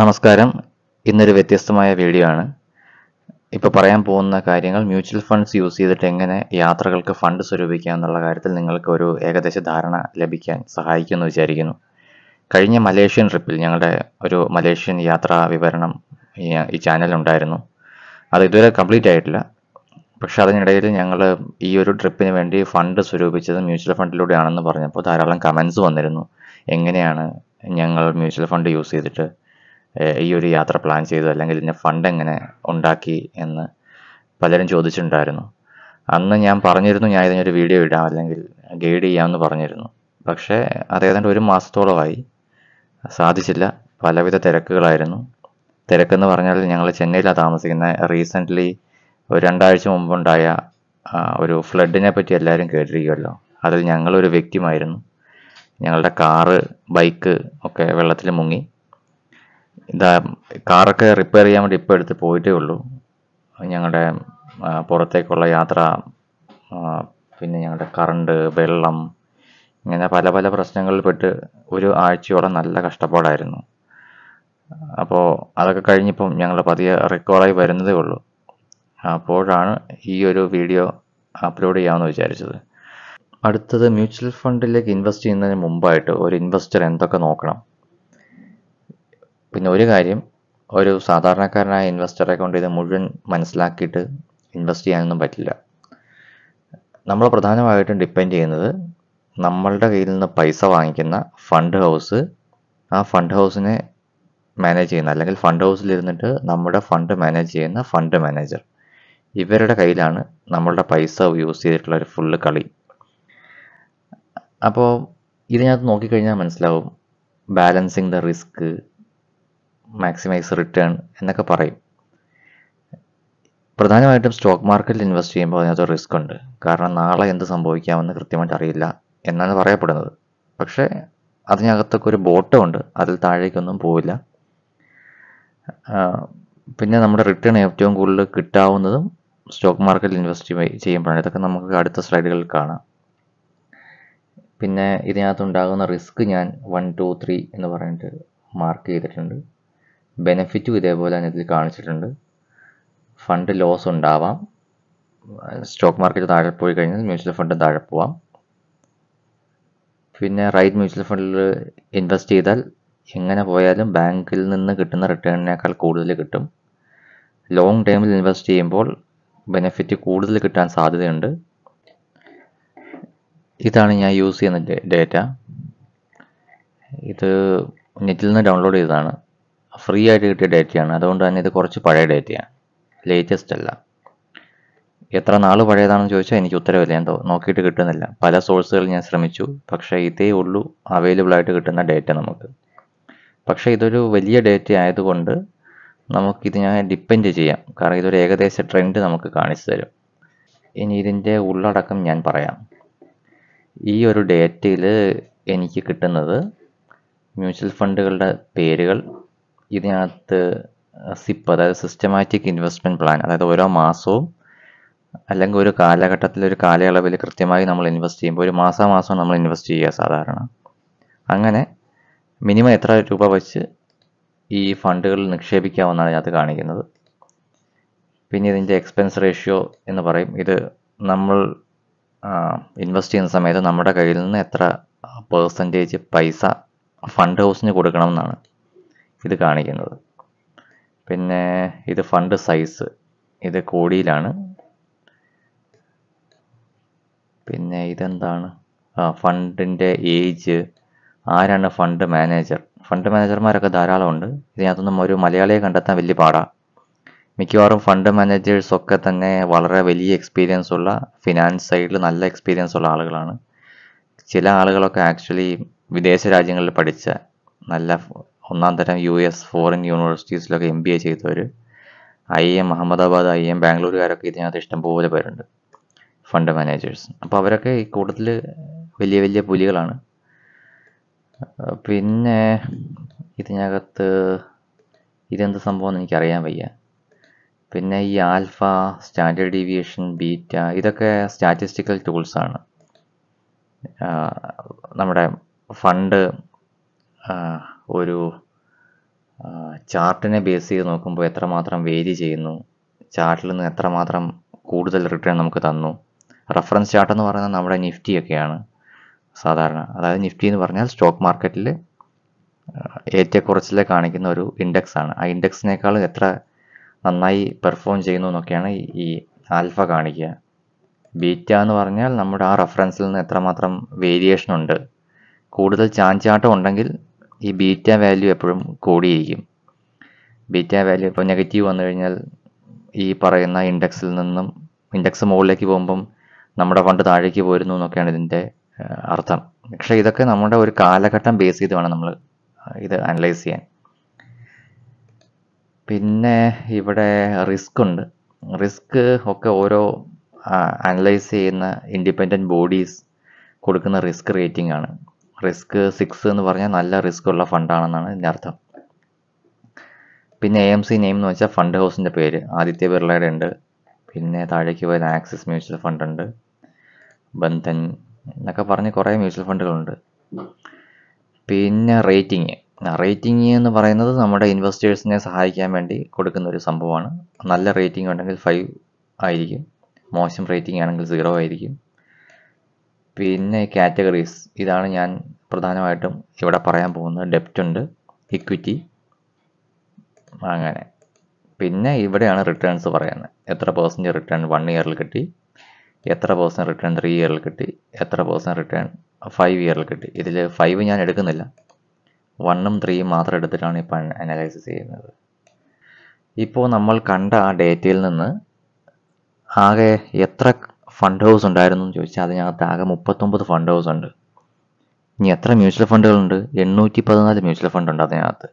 നമസ്കാരം ഇന്നൊരു വ്യത്യസ്തമായ വീഡിയോ ആണ് ഇപ്പൊ പറയാൻ പോകുന്ന കാര്യങ്ങൾ മ്യൂച്വൽ ഫണ്ട്സ് യൂസ് ചെയ്തിട്ട് എങ്ങനെ യാത്രകൾക്ക് ഫണ്ട് സ്വരൂപിക്കാം എന്നുള്ള കാര്യത്തിൽ നിങ്ങൾക്ക് ഒരു ഏകദേശ ധാരണ ലഭിക്കാൻ സഹായിക്കുമെന്ന് വിചാരിക്കുന്നു കഴിഞ്ഞ മലേഷ്യൻ ട്രിപ്പിൽ ഞങ്ങളുടെ ഒരു മലേഷ്യൻ യാത്രാ വിവരണം ഈ ചാനലുണ്ടായിരുന്നു അത് ഇതുവരെ കംപ്ലീറ്റ് ആയിട്ടില്ല പക്ഷെ അതിനിടയിൽ ഞങ്ങൾ ഈ ഒരു ട്രിപ്പിന് വേണ്ടി ഫണ്ട് സ്വരൂപിച്ചത് മ്യൂച്വൽ ഫണ്ടിലൂടെയാണെന്ന് പറഞ്ഞപ്പോൾ ധാരാളം കമൻസ് വന്നിരുന്നു എങ്ങനെയാണ് ഞങ്ങൾ മ്യൂച്വൽ ഫണ്ട് യൂസ് ചെയ്തിട്ട് ഈ ഒരു യാത്ര പ്ലാൻ ചെയ്തു അല്ലെങ്കിൽ ഇതിൻ്റെ ഫണ്ട് എങ്ങനെ ഉണ്ടാക്കി എന്ന് പലരും ചോദിച്ചിട്ടുണ്ടായിരുന്നു അന്ന് ഞാൻ പറഞ്ഞിരുന്നു ഞാൻ ഇതിനൊരു വീഡിയോ ഇടാം അല്ലെങ്കിൽ ഗൈഡ് ചെയ്യാമെന്ന് പറഞ്ഞിരുന്നു പക്ഷേ അത് ഏതാണ്ട് ഒരു മാസത്തോളമായി സാധിച്ചില്ല പലവിധ തിരക്കുകളായിരുന്നു തിരക്കെന്ന് പറഞ്ഞാൽ ഞങ്ങൾ ചെന്നൈയിലാണ് താമസിക്കുന്നത് റീസെൻ്റ്ലി ഒരു രണ്ടാഴ്ച മുമ്പുണ്ടായ ഒരു ഫ്ലഡിനെ പറ്റി എല്ലാവരും കേട്ടിരിക്കുമല്ലോ അതിൽ ഞങ്ങളൊരു വ്യക്തിമായിരുന്നു ഞങ്ങളുടെ കാറ് ബൈക്ക് ഒക്കെ വെള്ളത്തിൽ മുങ്ങി എന്താ കാറൊക്കെ റിപ്പയർ ചെയ്യാൻ വേണ്ടി ഇപ്പോൾ എടുത്ത് പോയിട്ടേ ഉള്ളൂ ഞങ്ങളുടെ പുറത്തേക്കുള്ള യാത്ര പിന്നെ ഞങ്ങളുടെ കറണ്ട് വെള്ളം ഇങ്ങനെ പല പല പ്രശ്നങ്ങളിൽപ്പെട്ട് ഒരു ആഴ്ചയോളം നല്ല കഷ്ടപ്പാടായിരുന്നു അപ്പോൾ അതൊക്കെ കഴിഞ്ഞിപ്പം ഞങ്ങൾ പതിയെ റെക്കോർഡായി വരുന്നതേ ഉള്ളൂ അപ്പോഴാണ് ഈ ഒരു വീഡിയോ അപ്ലോഡ് ചെയ്യാമെന്ന് വിചാരിച്ചത് അടുത്തത് മ്യൂച്വൽ ഫണ്ടിലേക്ക് ഇൻവെസ്റ്റ് ചെയ്യുന്നതിന് മുമ്പായിട്ട് ഒരു ഇൻവെസ്റ്റർ എന്തൊക്കെ നോക്കണം പിന്നെ ഒരു കാര്യം ഒരു സാധാരണക്കാരനായ ഇൻവെസ്റ്ററെ കൊണ്ട് ഇത് മുഴുവൻ മനസ്സിലാക്കിയിട്ട് ഇൻവെസ്റ്റ് ചെയ്യാനൊന്നും പറ്റില്ല നമ്മൾ പ്രധാനമായിട്ടും ഡിപ്പെൻഡ് ചെയ്യുന്നത് നമ്മളുടെ കയ്യിൽ നിന്ന് പൈസ വാങ്ങിക്കുന്ന ഫണ്ട് ഹൗസ് ആ ഫണ്ട് ഹൗസിനെ മാനേജ് ചെയ്യുന്ന അല്ലെങ്കിൽ ഫണ്ട് ഹൗസിലിരുന്നിട്ട് നമ്മുടെ ഫണ്ട് മാനേജ് ചെയ്യുന്ന ഫണ്ട് മാനേജർ ഇവരുടെ കയ്യിലാണ് നമ്മളുടെ പൈസ യൂസ് ചെയ്തിട്ടുള്ള ഒരു ഫുള്ള് കളി അപ്പോൾ ഇതിനകത്ത് നോക്കിക്കഴിഞ്ഞാൽ മനസ്സിലാവും balancing the risk maximise return എന്നൊക്കെ പറയും പ്രധാനമായിട്ടും സ്റ്റോക്ക് മാർക്കറ്റിൽ ഇൻവെസ്റ്റ് ചെയ്യുമ്പോൾ അതിനകത്ത് റിസ്ക് ഉണ്ട് കാരണം നാളെ എന്ത് സംഭവിക്കാമെന്ന് കൃത്യമായിട്ട് അറിയില്ല എന്നാണ് പറയപ്പെടുന്നത് പക്ഷേ അതിനകത്തൊക്കെ ഒരു ഉണ്ട് അതിൽ താഴേക്കൊന്നും പോവില്ല പിന്നെ നമ്മുടെ റിട്ടേൺ ഏറ്റവും കൂടുതൽ കിട്ടാവുന്നതും സ്റ്റോക്ക് മാർക്കറ്റിൽ ഇൻവെസ്റ്റ് ചെയ്യുമ്പോഴാണ് ഇതൊക്കെ നമുക്ക് അടുത്ത സ്ലൈഡുകളിൽ കാണാം പിന്നെ ഇതിനകത്തുണ്ടാകുന്ന റിസ്ക് ഞാൻ വൺ ടു ത്രീ എന്ന് പറഞ്ഞിട്ട് മാർക്ക് ചെയ്തിട്ടുണ്ട് ബെനഫിറ്റും ഇതേപോലെ തന്നെ ഇതിൽ കാണിച്ചിട്ടുണ്ട് ഫണ്ട് ലോസ് ഉണ്ടാവാം സ്റ്റോക്ക് മാർക്കറ്റ് താഴെ പോയി കഴിഞ്ഞാൽ മ്യൂച്വൽ ഫണ്ട് താഴെ പോവാം പിന്നെ റൈറ്റ് മ്യൂച്വൽ ഫണ്ടിൽ ഇൻവെസ്റ്റ് ചെയ്താൽ എങ്ങനെ പോയാലും ബാങ്കിൽ നിന്ന് കിട്ടുന്ന റിട്ടേണിനേക്കാൾ കൂടുതൽ കിട്ടും ലോങ് ടേമിൽ ഇൻവെസ്റ്റ് ചെയ്യുമ്പോൾ ബെനഫിറ്റ് കൂടുതൽ കിട്ടാൻ സാധ്യതയുണ്ട് ഇതാണ് ഞാൻ യൂസ് ചെയ്യുന്ന ഡേറ്റ ഇത് നെറ്റിൽ നിന്ന് ഡൗൺലോഡ് ചെയ്തതാണ് ഫ്രീ ആയിട്ട് കിട്ടിയ ഡേറ്റയാണ് അതുകൊണ്ട് തന്നെ ഇത് കുറച്ച് പഴയ ഡേറ്റയാണ് ലേറ്റസ്റ്റ് അല്ല എത്ര നാൾ പഴയതാണെന്ന് ചോദിച്ചാൽ എനിക്ക് ഉത്തരവില്ല എന്തോ നോക്കിയിട്ട് കിട്ടുന്നില്ല പല സോഴ്സുകൾ ഞാൻ ശ്രമിച്ചു പക്ഷേ ഇതേ ഉള്ളൂ അവൈലബിൾ ആയിട്ട് കിട്ടുന്ന ഡേറ്റ നമുക്ക് പക്ഷേ ഇതൊരു വലിയ ഡേറ്റ ആയതുകൊണ്ട് നമുക്ക് ഇതിനെ ഡിപ്പെൻഡ് ചെയ്യാം കാരണം ഇതൊരു ഏകദേശ ട്രെൻഡ് നമുക്ക് കാണിച്ചു തരും ഇനി ഇതിൻ്റെ ഉള്ളടക്കം ഞാൻ പറയാം ഈ ഒരു ഡേറ്റയിൽ എനിക്ക് കിട്ടുന്നത് മ്യൂച്വൽ ഫണ്ടുകളുടെ പേരുകൾ ഇതിനകത്ത് സിപ്പ് അതായത് സിസ്റ്റമാറ്റിക് ഇൻവെസ്റ്റ്മെൻറ്റ് പ്ലാൻ അതായത് ഓരോ മാസവും അല്ലെങ്കിൽ ഒരു കാലഘട്ടത്തിൽ ഒരു കാലയളവിൽ കൃത്യമായി നമ്മൾ ഇൻവെസ്റ്റ് ചെയ്യുമ്പോൾ ഒരു മാസം മാസം നമ്മൾ ഇൻവെസ്റ്റ് ചെയ്യുക സാധാരണ അങ്ങനെ മിനിമം എത്ര രൂപ വെച്ച് ഈ ഫണ്ടുകളിൽ നിക്ഷേപിക്കാമെന്നാണ് ഇതിനകത്ത് കാണിക്കുന്നത് പിന്നെ ഇതിൻ്റെ എക്സ്പെൻസ് റേഷ്യോ എന്ന് പറയും ഇത് നമ്മൾ ഇൻവെസ്റ്റ് ചെയ്യുന്ന സമയത്ത് നമ്മുടെ കയ്യിൽ നിന്ന് എത്ര പേഴ്സൻറ്റേജ് പൈസ ഫണ്ട് ഹൗസിന് കൊടുക്കണം എന്നാണ് ഇത് കാണിക്കുന്നത് പിന്നെ ഇത് ഫണ്ട് സൈസ് ഇത് കോടിയിലാണ് പിന്നെ ഇതെന്താണ് ആ ഫണ്ടിൻ്റെ ഏജ് ആരാണ് ഫണ്ട് മാനേജർ ഫണ്ട് മാനേജർമാരൊക്കെ ധാരാളം ഉണ്ട് ഇതിനകത്തൊന്നും ഒരു മലയാളിയെ കണ്ടെത്താൻ വലിയ പാടാണ് മിക്കവാറും ഫണ്ട് മാനേജേഴ്സൊക്കെ തന്നെ വളരെ വലിയ എക്സ്പീരിയൻസ് ഉള്ള ഫിനാൻസ് സൈഡിൽ നല്ല എക്സ്പീരിയൻസ് ഉള്ള ആളുകളാണ് ചില ആളുകളൊക്കെ ആക്ച്വലി വിദേശ രാജ്യങ്ങളിൽ പഠിച്ച നല്ല ഒന്നാം തരം യു എസ് ഫോറിൻ യൂണിവേഴ്സിറ്റീസിലൊക്കെ എം ബി എ ചെയ്തവർ I M Ahmedabad I M ബാംഗ്ലൂരുകാരൊക്കെ ഇതിനകത്ത് ഇഷ്ടംപോലെ പേരുണ്ട് ഫണ്ട് മാനേജേഴ്സ് അപ്പോൾ അവരൊക്കെ ഈ കൂട്ടത്തിൽ വലിയ വലിയ പുലികളാണ് പിന്നെ ഇതിനകത്ത് ഇതെന്ത് സംഭവം അറിയാൻ വയ്യ പിന്നെ ഈ ആൽഫ സ്റ്റാൻഡേർഡ് ഡീവിയേഷൻ ബീറ്റ ഇതൊക്കെ സ്റ്റാറ്റിസ്റ്റിക്കൽ ടൂൾസാണ് നമ്മുടെ ഫണ്ട് ഒരു ചാർട്ടിനെ ബേസ് ചെയ്ത് നോക്കുമ്പോൾ എത്രമാത്രം വേരി ചെയ്യുന്നു ചാർട്ടിൽ നിന്ന് എത്രമാത്രം കൂടുതൽ റിട്ടേൺ നമുക്ക് തന്നു റഫറൻസ് ചാർട്ട് എന്ന് പറയുന്നത് നമ്മുടെ നിഫ്റ്റി ഒക്കെയാണ് സാധാരണ അതായത് നിഫ്റ്റി എന്ന് പറഞ്ഞാൽ സ്റ്റോക്ക് മാർക്കറ്റിൽ ഏറ്റക്കുറച്ചിൽ കാണിക്കുന്ന ഒരു ഇൻഡെക്സ് ആണ് ആ ഇൻഡെക്സിനേക്കാൾ എത്ര നന്നായി പെർഫോം ചെയ്യുന്നു എന്നൊക്കെയാണ് ഈ ആൽഫ കാണിക്കുക ബീറ്റ എന്ന് പറഞ്ഞാൽ നമ്മുടെ ആ റഫറൻസിൽ നിന്ന് എത്രമാത്രം വേരിയേഷൻ ഉണ്ട് കൂടുതൽ ചാഞ്ചാട്ടം ഉണ്ടെങ്കിൽ ഈ ബീറ്റ വാല്യൂ എപ്പോഴും കൂടിയിരിക്കും ബീറ്റ വാല്യൂ ഇപ്പോൾ നെഗറ്റീവ് വന്നു കഴിഞ്ഞാൽ ഈ പറയുന്ന ഇൻഡെക്സിൽ നിന്നും ഇൻഡെക്സ് മുകളിലേക്ക് പോകുമ്പം നമ്മുടെ ഫണ്ട് താഴേക്ക് പോരുന്നു എന്നൊക്കെയാണ് ഇതിൻ്റെ അർത്ഥം പക്ഷേ ഇതൊക്കെ നമ്മുടെ ഒരു കാലഘട്ടം ബേസ് ചെയ്ത് വേണം നമ്മൾ ഇത് അനലൈസ് ചെയ്യാൻ പിന്നെ ഇവിടെ റിസ്ക് ഉണ്ട് റിസ്ക് ഒക്കെ ഓരോ അനലൈസ് ചെയ്യുന്ന ഇൻഡിപെൻഡൻറ്റ് ബോഡീസ് കൊടുക്കുന്ന റിസ്ക് റേറ്റിംഗ് ആണ് റിസ്ക് സിക്സ് എന്ന് പറഞ്ഞാൽ നല്ല റിസ്ക് ഉള്ള ഫണ്ടാണെന്നാണ് ഇതിൻ്റെ അർത്ഥം പിന്നെ എ എം സി നെയിം എന്ന് വെച്ചാൽ ഫണ്ട് ഹൗസിൻ്റെ പേര് ആദിത്യ ബിർളയുടെ ഉണ്ട് പിന്നെ താഴേക്ക് വരുന്ന ആക്സിസ് മ്യൂച്വൽ ഫണ്ട് ഉണ്ട് ബന്ധൻ എന്നൊക്കെ പറഞ്ഞ് കുറേ മ്യൂച്വൽ ഫണ്ടുകളുണ്ട് പിന്നെ റേറ്റിംഗ് റേറ്റിംഗ് എന്ന് പറയുന്നത് നമ്മുടെ ഇൻവെസ്റ്റേഴ്സിനെ സഹായിക്കാൻ വേണ്ടി കൊടുക്കുന്ന ഒരു സംഭവമാണ് നല്ല റേറ്റിംഗ് ഉണ്ടെങ്കിൽ ഫൈവ് ആയിരിക്കും മോശം റേറ്റിംഗ് ആണെങ്കിൽ സീറോ ആയിരിക്കും പിന്നെ കാറ്റഗറീസ് ഇതാണ് ഞാൻ പ്രധാനമായിട്ടും ഇവിടെ പറയാൻ പോകുന്നത് ഡെപ്റ്റ് ഉണ്ട് ഇക്വിറ്റി അങ്ങനെ പിന്നെ ഇവിടെയാണ് റിട്ടേൺസ് പറയുന്നത് എത്ര പേഴ്സൻറ്റ് റിട്ടേൺ വൺ ഇയറിൽ കിട്ടി എത്ര പേഴ്സൻറ്റ് റിട്ടേൺ ത്രീ ഇയറിൽ കിട്ടി എത്ര പേഴ്സൻറ്റ് റിട്ടേൺ ഫൈവ് ഇയറിൽ കിട്ടി ഇതിൽ ഫൈവ് ഞാൻ എടുക്കുന്നില്ല വണ്ണും ത്രീയും മാത്രം എടുത്തിട്ടാണ് ഇപ്പോൾ അനലൈസിസ് ചെയ്യുന്നത് ഇപ്പോൾ നമ്മൾ കണ്ട ആ ഡേറ്റയിൽ നിന്ന് ആകെ എത്ര ഫണ്ട് ഹൗസ് ഉണ്ടായിരുന്നു എന്ന് ചോദിച്ചാൽ അതിനകത്ത് ആകെ മുപ്പത്തൊമ്പത് ഫണ്ട് ഹൗസ് ഉണ്ട് ഇനി എത്ര മ്യൂച്വൽ ഫണ്ടുകളുണ്ട് എണ്ണൂറ്റി പതിനാല് മ്യൂച്വൽ ഫണ്ട് ഉണ്ട് അതിനകത്ത്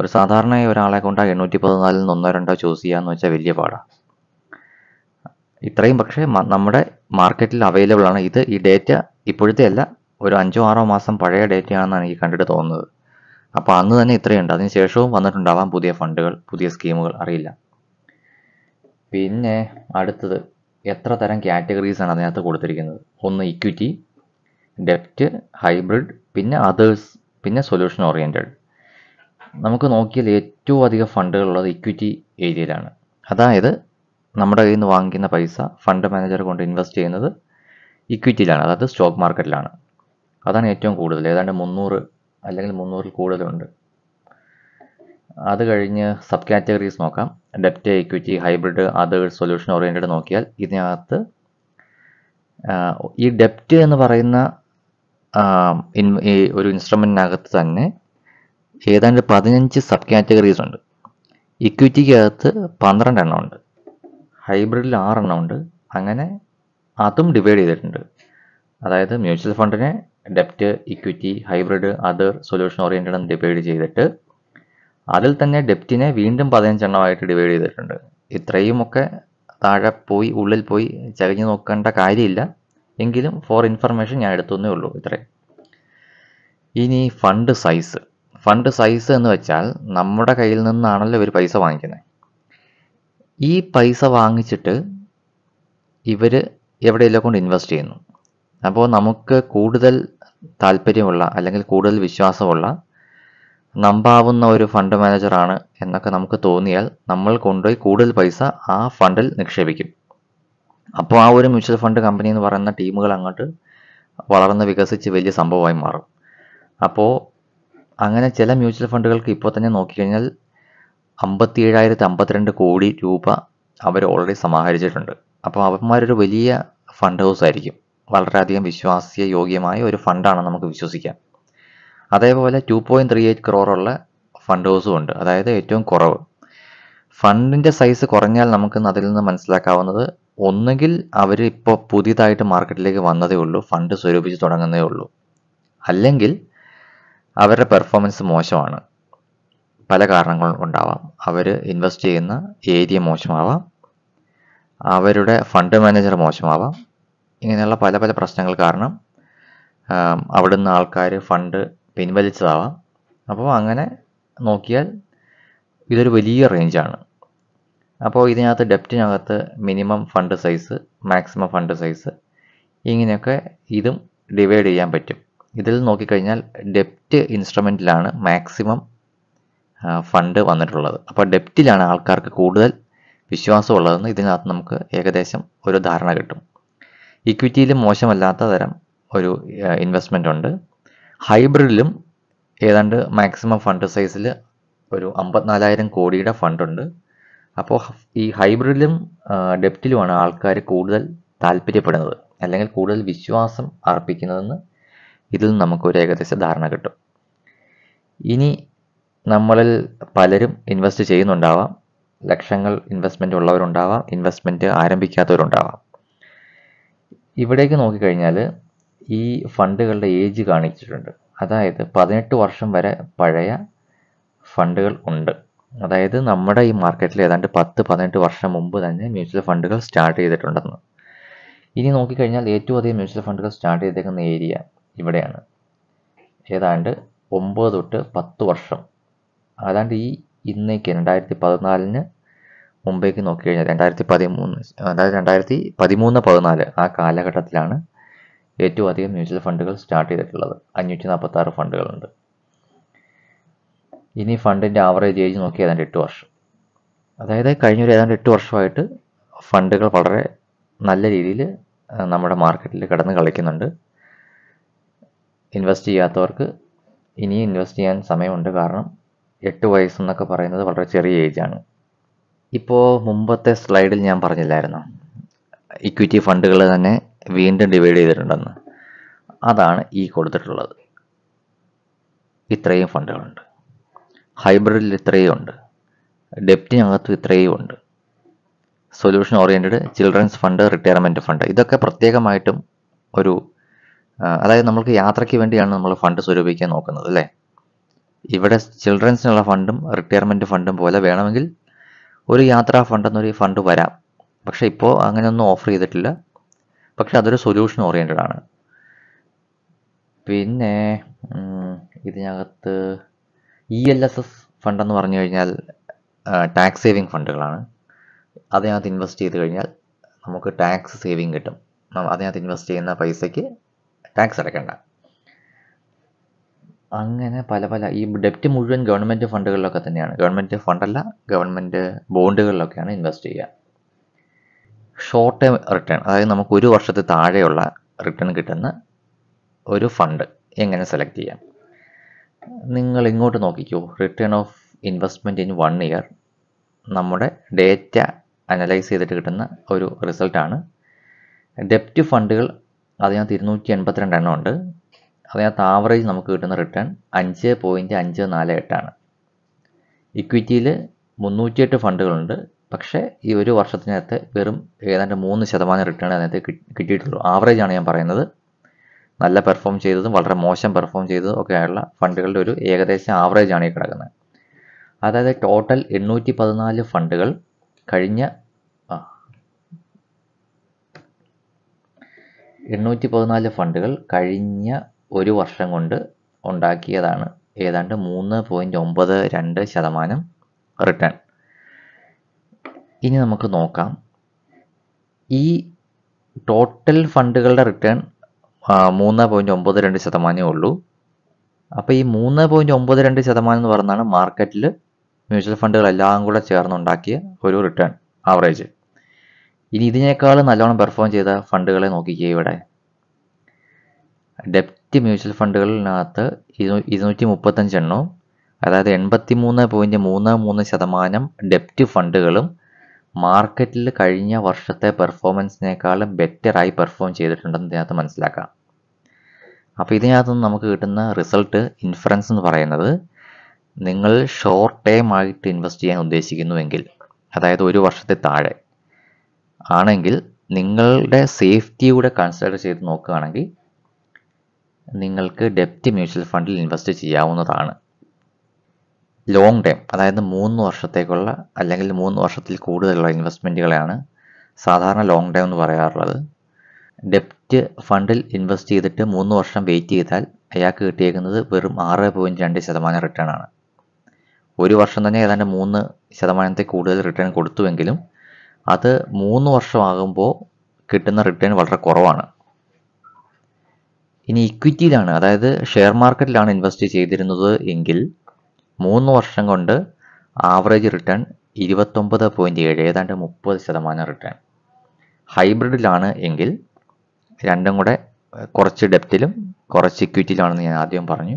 ഒരു സാധാരണയായി ഒരാളെ കൊണ്ട് എണ്ണൂറ്റി പതിനാലിൽ നിന്ന് ഒന്നോ രണ്ടോ ചൂസ് ചെയ്യാന്ന് വെച്ചാൽ വലിയ പാടാണ് ഇത്രയും പക്ഷേ നമ്മുടെ മാർക്കറ്റിൽ അവൈലബിൾ ആണ് ഇത് ഈ ഡേറ്റ ഇപ്പോഴത്തെ അല്ല ഒരു അഞ്ചോ ആറോ മാസം പഴയ ആണെന്നാണ് എനിക്ക് കണ്ടിട്ട് തോന്നുന്നത് അപ്പോൾ അന്ന് തന്നെ ഇത്രയുണ്ട് അതിന് ശേഷവും വന്നിട്ടുണ്ടാവാം പുതിയ ഫണ്ടുകൾ പുതിയ സ്കീമുകൾ അറിയില്ല പിന്നെ അടുത്തത് എത്ര തരം കാറ്റഗറീസാണ് അതിനകത്ത് കൊടുത്തിരിക്കുന്നത് ഒന്ന് ഇക്വിറ്റി ഡെപ്റ്റ് ഹൈബ്രിഡ് പിന്നെ അതേഴ്സ് പിന്നെ സൊല്യൂഷൻ ഓറിയൻറ്റഡ് നമുക്ക് നോക്കിയാൽ ഏറ്റവും അധികം ഫണ്ടുകളുള്ളത് ഇക്വിറ്റി ഏരിയയിലാണ് അതായത് നമ്മുടെ കയ്യിൽ നിന്ന് വാങ്ങിക്കുന്ന പൈസ ഫണ്ട് മാനേജർ കൊണ്ട് ഇൻവെസ്റ്റ് ചെയ്യുന്നത് ഇക്വിറ്റിയിലാണ് അതായത് സ്റ്റോക്ക് മാർക്കറ്റിലാണ് അതാണ് ഏറ്റവും കൂടുതൽ ഏതാണ്ട് മുന്നൂറ് അല്ലെങ്കിൽ മുന്നൂറിൽ കൂടുതലുണ്ട് അത് കഴിഞ്ഞ് സബ് കാറ്റഗറീസ് നോക്കാം ഡെപ്റ്റ് equity hybrid others solution oriented നോക്കിയാൽ ഇതിനകത്ത് ഈ ഡെപ്റ്റ് എന്ന് പറയുന്ന ഒരു ഇൻസ്ട്രുമെൻറ്റിനകത്ത് തന്നെ ഏതാണ്ട് പതിനഞ്ച് സബ് കാറ്റഗറീസ് ഉണ്ട് ഇക്വിറ്റിക്കകത്ത് പന്ത്രണ്ട് എണ്ണം ഉണ്ട് ഹൈബ്രിഡിൽ ആറെണ്ണം ഉണ്ട് അങ്ങനെ അതും ഡിവൈഡ് ചെയ്തിട്ടുണ്ട് അതായത് മ്യൂച്വൽ ഫണ്ടിനെ ഡെപ്റ്റ് equity hybrid other solution oriented എന്ന് ഡിവൈഡ് ചെയ്തിട്ട് അതിൽ തന്നെ ഡെപ്റ്റിനെ വീണ്ടും പതിനഞ്ചെണ്ണമായിട്ട് ഡിവൈഡ് ചെയ്തിട്ടുണ്ട് ഇത്രയുമൊക്കെ താഴെ പോയി ഉള്ളിൽ പോയി ചകഞ്ഞു നോക്കേണ്ട കാര്യമില്ല എങ്കിലും ഫോർ ഇൻഫർമേഷൻ ഞാൻ എടുത്തൊന്നേ ഉള്ളൂ ഇത്രയും ഇനി ഫണ്ട് സൈസ് ഫണ്ട് സൈസ് എന്ന് വെച്ചാൽ നമ്മുടെ കയ്യിൽ നിന്നാണല്ലോ ഇവർ പൈസ വാങ്ങിക്കുന്നത് ഈ പൈസ വാങ്ങിച്ചിട്ട് ഇവർ എവിടെയെല്ലാം കൊണ്ട് ഇൻവെസ്റ്റ് ചെയ്യുന്നു അപ്പോൾ നമുക്ക് കൂടുതൽ താല്പര്യമുള്ള അല്ലെങ്കിൽ കൂടുതൽ വിശ്വാസമുള്ള നമ്പാവുന്ന ഒരു ഫണ്ട് മാനേജറാണ് എന്നൊക്കെ നമുക്ക് തോന്നിയാൽ നമ്മൾ കൊണ്ടുപോയി കൂടുതൽ പൈസ ആ ഫണ്ടിൽ നിക്ഷേപിക്കും അപ്പോൾ ആ ഒരു മ്യൂച്വൽ ഫണ്ട് കമ്പനി എന്ന് പറയുന്ന ടീമുകൾ അങ്ങോട്ട് വളർന്ന് വികസിച്ച് വലിയ സംഭവമായി മാറും അപ്പോൾ അങ്ങനെ ചില മ്യൂച്വൽ ഫണ്ടുകൾക്ക് ഇപ്പോൾ തന്നെ നോക്കിക്കഴിഞ്ഞാൽ അമ്പത്തി ഏഴായിരത്തി അമ്പത്തിരണ്ട് കോടി രൂപ അവർ ഓൾറെഡി സമാഹരിച്ചിട്ടുണ്ട് അപ്പോൾ അവന്മാരൊരു വലിയ ഫണ്ട് ഹൗസ് ആയിരിക്കും വളരെയധികം വിശ്വാസ്യ യോഗ്യമായ ഒരു ഫണ്ടാണ് നമുക്ക് വിശ്വസിക്കാം അതേപോലെ ടു പോയിന്റ് ത്രീ എയ്റ്റ് ക്രോറുള്ള ഹൗസും ഉണ്ട് അതായത് ഏറ്റവും കുറവ് ഫണ്ടിൻ്റെ സൈസ് കുറഞ്ഞാൽ നമുക്ക് അതിൽ നിന്ന് മനസ്സിലാക്കാവുന്നത് ഒന്നുകിൽ അവർ ഇപ്പോൾ പുതിയതായിട്ട് മാർക്കറ്റിലേക്ക് വന്നതേ ഉള്ളൂ ഫണ്ട് സ്വരൂപിച്ച് തുടങ്ങുന്നതേ ഉള്ളൂ അല്ലെങ്കിൽ അവരുടെ പെർഫോമൻസ് മോശമാണ് പല കാരണങ്ങൾ ഉണ്ടാവാം അവർ ഇൻവെസ്റ്റ് ചെയ്യുന്ന ഏരിയ മോശമാവാം അവരുടെ ഫണ്ട് മാനേജർ മോശമാവാം ഇങ്ങനെയുള്ള പല പല പ്രശ്നങ്ങൾ കാരണം അവിടുന്ന് ആൾക്കാർ ഫണ്ട് പിൻവലിച്ചതാവാം അപ്പോൾ അങ്ങനെ നോക്കിയാൽ ഇതൊരു വലിയ റേഞ്ചാണ് അപ്പോൾ ഇതിനകത്ത് ഡെപ്റ്റിനകത്ത് minimum fund size maximum fund size ഇങ്ങനെയൊക്കെ ഇതും ഡിവൈഡ് ചെയ്യാൻ പറ്റും ഇതിൽ നോക്കിക്കഴിഞ്ഞാൽ ഡെപ്റ്റ് ഇൻസ്ട്രുമെൻറ്റിലാണ് മാക്സിമം ഫണ്ട് വന്നിട്ടുള്ളത് അപ്പോൾ ഡെപ്റ്റിലാണ് ആൾക്കാർക്ക് കൂടുതൽ വിശ്വാസം ഉള്ളതെന്ന് ഇതിനകത്ത് നമുക്ക് ഏകദേശം ഒരു ധാരണ കിട്ടും ഇക്വിറ്റിയിലും മോശമല്ലാത്ത തരം ഒരു ഇൻവെസ്റ്റ്മെൻ്റ് ഉണ്ട് ഹൈബ്രിഡിലും ഏതാണ്ട് മാക്സിമം ഫണ്ട് സൈസിൽ ഒരു അമ്പത്തിനാലായിരം കോടിയുടെ ഫണ്ടുണ്ട് അപ്പോൾ ഈ ഹൈബ്രിഡിലും ഡെപ്റ്റിലുമാണ് ആൾക്കാർ കൂടുതൽ താല്പര്യപ്പെടുന്നത് അല്ലെങ്കിൽ കൂടുതൽ വിശ്വാസം അർപ്പിക്കുന്നതെന്ന് ഇതിൽ നിന്ന് നമുക്കൊരു ഏകദേശ ധാരണ കിട്ടും ഇനി നമ്മളിൽ പലരും ഇൻവെസ്റ്റ് ചെയ്യുന്നുണ്ടാവാം ലക്ഷങ്ങൾ ഇൻവെസ്റ്റ്മെൻ്റ് ഉള്ളവരുണ്ടാവാം ഇൻവെസ്റ്റ്മെൻറ്റ് ആരംഭിക്കാത്തവരുണ്ടാവാം ഇവിടേക്ക് നോക്കിക്കഴിഞ്ഞാൽ ഈ ഫണ്ടുകളുടെ ഏജ് കാണിച്ചിട്ടുണ്ട് അതായത് പതിനെട്ട് വർഷം വരെ പഴയ ഫണ്ടുകൾ ഉണ്ട് അതായത് നമ്മുടെ ഈ മാർക്കറ്റിൽ ഏതാണ്ട് പത്ത് പതിനെട്ട് വർഷം മുമ്പ് തന്നെ മ്യൂച്വൽ ഫണ്ടുകൾ സ്റ്റാർട്ട് ചെയ്തിട്ടുണ്ടെന്ന് ഇനി നോക്കിക്കഴിഞ്ഞാൽ ഏറ്റവും അധികം മ്യൂച്വൽ ഫണ്ടുകൾ സ്റ്റാർട്ട് ചെയ്തേക്കുന്ന ഏരിയ ഇവിടെയാണ് ഏതാണ്ട് ഒമ്പത് തൊട്ട് പത്ത് വർഷം അതാണ്ട് ഈ ഇന്നേക്ക് രണ്ടായിരത്തി പതിനാലിന് മുമ്പേക്ക് നോക്കിക്കഴിഞ്ഞാൽ രണ്ടായിരത്തി പതിമൂന്ന് അതായത് രണ്ടായിരത്തി പതിമൂന്ന് പതിനാല് ആ കാലഘട്ടത്തിലാണ് ഏറ്റവും അധികം മ്യൂച്വൽ ഫണ്ടുകൾ സ്റ്റാർട്ട് ചെയ്തിട്ടുള്ളത് അഞ്ഞൂറ്റി നാൽപ്പത്തി ആറ് ഫണ്ടുകളുണ്ട് ഇനി ഫണ്ടിൻ്റെ ആവറേജ് ഏജ് നോക്കി ഏതാണ്ട് എട്ട് വർഷം അതായത് കഴിഞ്ഞ ഒരു ഏതാണ്ട് എട്ട് വർഷമായിട്ട് ഫണ്ടുകൾ വളരെ നല്ല രീതിയിൽ നമ്മുടെ മാർക്കറ്റിൽ കിടന്ന് കളിക്കുന്നുണ്ട് ഇൻവെസ്റ്റ് ചെയ്യാത്തവർക്ക് ഇനിയും ഇൻവെസ്റ്റ് ചെയ്യാൻ സമയമുണ്ട് കാരണം എട്ട് വയസ്സെന്നൊക്കെ പറയുന്നത് വളരെ ചെറിയ ഏജാണ് ഇപ്പോൾ മുമ്പത്തെ സ്ലൈഡിൽ ഞാൻ പറഞ്ഞില്ലായിരുന്നു ഇക്വിറ്റി ഫണ്ടുകൾ തന്നെ വീണ്ടും ഡിവൈഡ് ചെയ്തിട്ടുണ്ടെന്ന് അതാണ് ഈ കൊടുത്തിട്ടുള്ളത് ഇത്രയും ഫണ്ടുകളുണ്ട് ഹൈബ്രിഡിൽ ഇത്രയും ഉണ്ട് ഡെപ്റ്റിനകത്തും ഇത്രയും ഉണ്ട് solution oriented children's fund retirement fund ഇതൊക്കെ പ്രത്യേകമായിട്ടും ഒരു അതായത് നമ്മൾക്ക് യാത്രയ്ക്ക് വേണ്ടിയാണ് നമ്മൾ ഫണ്ട് സ്വരൂപിക്കാൻ നോക്കുന്നത് അല്ലേ ഇവിടെ ചിൽഡ്രൻസിനുള്ള ഫണ്ടും റിട്ടയർമെൻറ്റ് ഫണ്ടും പോലെ വേണമെങ്കിൽ ഒരു യാത്രാ ഫണ്ട് എന്നൊരു ഫണ്ട് വരാം പക്ഷേ ഇപ്പോൾ അങ്ങനെയൊന്നും ഓഫർ ചെയ്തിട്ടില്ല പക്ഷെ അതൊരു സൊല്യൂഷൻ ഓറിയൻറ്റഡ് ആണ് പിന്നെ ഇതിനകത്ത് ഇ എൽ എസ് എസ് ഫണ്ടെന്ന് പറഞ്ഞു കഴിഞ്ഞാൽ ടാക്സ് സേവിങ് ഫണ്ടുകളാണ് അതിനകത്ത് ഇൻവെസ്റ്റ് ചെയ്ത് കഴിഞ്ഞാൽ നമുക്ക് ടാക്സ് സേവിങ് കിട്ടും അതിനകത്ത് ഇൻവെസ്റ്റ് ചെയ്യുന്ന പൈസയ്ക്ക് ടാക്സ് അടയ്ക്കേണ്ട അങ്ങനെ പല പല ഈ ഡെപ്റ്റ് മുഴുവൻ ഗവൺമെൻറ് ഫണ്ടുകളിലൊക്കെ തന്നെയാണ് ഗവൺമെൻറ് ഫണ്ടല്ല ഗവൺമെൻറ് ബോണ്ടുകളിലൊക്കെയാണ് ഇൻവെസ്റ്റ് ചെയ്യുക ഷോർട്ട് ടേം റിട്ടേൺ അതായത് നമുക്ക് ഒരു വർഷത്തിൽ താഴെയുള്ള റിട്ടേൺ കിട്ടുന്ന ഒരു ഫണ്ട് എങ്ങനെ സെലക്ട് ചെയ്യാം നിങ്ങൾ ഇങ്ങോട്ട് നോക്കിക്കോ return of investment in one year നമ്മുടെ ഡേറ്റ അനലൈസ് ചെയ്തിട്ട് കിട്ടുന്ന ഒരു റിസൾട്ടാണ് ഡെപ്റ്റ് ഫണ്ടുകൾ അതിനകത്ത് ഇരുന്നൂറ്റി എൺപത്തിരണ്ട് എണ്ണം ഉണ്ട് അതിനകത്ത് ആവറേജ് നമുക്ക് കിട്ടുന്ന റിട്ടേൺ അഞ്ച് പോയിൻറ്റ് അഞ്ച് നാല് എട്ടാണ് ഇക്വിറ്റിയിൽ മുന്നൂറ്റിയെട്ട് ഫണ്ടുകളുണ്ട് പക്ഷേ ഈ ഒരു വർഷത്തിനകത്ത് വെറും ഏതാണ്ട് മൂന്ന് ശതമാനം റിട്ടേൺ അതിനകത്ത് കിട്ടിയിട്ടുള്ളൂ ആവറേജ് ആണ് ഞാൻ പറയുന്നത് നല്ല പെർഫോം ചെയ്തതും വളരെ മോശം പെർഫോം ചെയ്തതും ഒക്കെ ആയുള്ള ഫണ്ടുകളുടെ ഒരു ഏകദേശം ആവറേജാണ് ഈ കിടക്കുന്നത് അതായത് ടോട്ടൽ എണ്ണൂറ്റി പതിനാല് ഫണ്ടുകൾ കഴിഞ്ഞ എണ്ണൂറ്റി പതിനാല് ഫണ്ടുകൾ കഴിഞ്ഞ ഒരു വർഷം കൊണ്ട് ഉണ്ടാക്കിയതാണ് ഏതാണ്ട് മൂന്ന് പോയിൻറ്റ് ഒമ്പത് രണ്ട് ശതമാനം റിട്ടേൺ ഇനി നമുക്ക് നോക്കാം ഈ ടോട്ടൽ ഫണ്ടുകളുടെ റിട്ടേൺ മൂന്ന് പോയിൻറ്റ് ഒമ്പത് രണ്ട് ശതമാനമേ ഉള്ളൂ അപ്പോൾ ഈ മൂന്ന് പോയിൻറ്റ് ഒമ്പത് രണ്ട് ശതമാനം എന്ന് പറഞ്ഞാണ് മാർക്കറ്റിൽ മ്യൂച്വൽ ഫണ്ടുകളെല്ലാം കൂടെ ചേർന്നുണ്ടാക്കിയ ഒരു റിട്ടേൺ ആവറേജ് ഇനി ഇതിനേക്കാൾ നല്ലോണം പെർഫോം ചെയ്ത ഫണ്ടുകളെ നോക്കിക്കുക ഇവിടെ ഡെപ്റ്റ് മ്യൂച്വൽ ഫണ്ടുകളിനകത്ത് ഇരുന്നൂറ്റി മുപ്പത്തഞ്ച് എണ്ണവും അതായത് എൺപത്തി മൂന്ന് പോയിൻറ്റ് മൂന്ന് മൂന്ന് ശതമാനം ഡെപ്റ്റ് ഫണ്ടുകളും മാർക്കറ്റിൽ കഴിഞ്ഞ വർഷത്തെ പെർഫോമൻസിനേക്കാളും ബെറ്ററായി പെർഫോം ചെയ്തിട്ടുണ്ടെന്ന് ഇതിനകത്ത് മനസ്സിലാക്കാം അപ്പോൾ ഇതിനകത്ത് നിന്ന് നമുക്ക് കിട്ടുന്ന റിസൾട്ട് ഇൻഫറൻസ് എന്ന് പറയുന്നത് നിങ്ങൾ ഷോർട്ട് ടേം ആയിട്ട് ഇൻവെസ്റ്റ് ചെയ്യാൻ ഉദ്ദേശിക്കുന്നുവെങ്കിൽ അതായത് ഒരു വർഷത്തെ താഴെ ആണെങ്കിൽ നിങ്ങളുടെ സേഫ്റ്റിയൂടെ കൺസിഡർ ചെയ്ത് നോക്കുകയാണെങ്കിൽ നിങ്ങൾക്ക് ഡെപ്റ്റ് മ്യൂച്വൽ ഫണ്ടിൽ ഇൻവെസ്റ്റ് ചെയ്യാവുന്നതാണ് ലോങ് ടൈം അതായത് മൂന്ന് വർഷത്തേക്കുള്ള അല്ലെങ്കിൽ മൂന്ന് വർഷത്തിൽ കൂടുതലുള്ള ഇൻവെസ്റ്റ്മെൻറ്റുകളെയാണ് സാധാരണ ലോങ് ടൈം എന്ന് പറയാറുള്ളത് ഡെപ്റ്റ് ഫണ്ടിൽ ഇൻവെസ്റ്റ് ചെയ്തിട്ട് മൂന്ന് വർഷം വെയിറ്റ് ചെയ്താൽ അയാൾക്ക് കിട്ടിയേക്കുന്നത് വെറും ആറ് പോയിൻറ്റ് രണ്ട് ശതമാനം റിട്ടേൺ ആണ് ഒരു വർഷം തന്നെ ഏതാണ്ട് മൂന്ന് ശതമാനത്തെ കൂടുതൽ റിട്ടേൺ കൊടുത്തുവെങ്കിലും അത് മൂന്ന് വർഷമാകുമ്പോൾ കിട്ടുന്ന റിട്ടേൺ വളരെ കുറവാണ് ഇനി ഇക്വിറ്റിയിലാണ് അതായത് ഷെയർ മാർക്കറ്റിലാണ് ഇൻവെസ്റ്റ് ചെയ്തിരുന്നത് എങ്കിൽ മൂന്ന് വർഷം കൊണ്ട് ആവറേജ് റിട്ടേൺ ഇരുപത്തൊമ്പത് പോയിൻറ്റ് ഏഴ് ഏതാണ്ട് മുപ്പത് ശതമാനം റിട്ടേൺ ഹൈബ്രിഡിലാണ് എങ്കിൽ രണ്ടും കൂടെ കുറച്ച് ഡെപ്റ്റിലും കുറച്ച് ഇക്വിറ്റിയിലാണെന്ന് ഞാൻ ആദ്യം പറഞ്ഞു